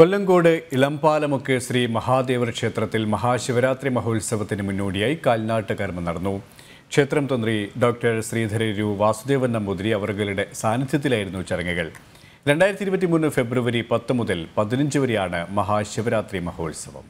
കൊല്ലങ്കോട് ഇളംപാലമൊക്കെ ശ്രീ മഹാദേവർ ക്ഷേത്രത്തിൽ മഹാശിവരാത്രി മഹോത്സവത്തിന് മുന്നോടിയായി കാൽനാട്ട് കർമ്മം നടന്നു ക്ഷേത്രം തന്ത്രി ഡോക്ടർ ശ്രീധരരു വാസുദേവൻ നമ്പൂതിരി അവരുടെ സാന്നിധ്യത്തിലായിരുന്നു ചടങ്ങുകൾ രണ്ടായിരത്തി ഇരുപത്തി മൂന്ന് ഫെബ്രുവരി പത്ത് മുതൽ പതിനഞ്ച് വരെയാണ് മഹാശിവരാത്രി മഹോത്സവം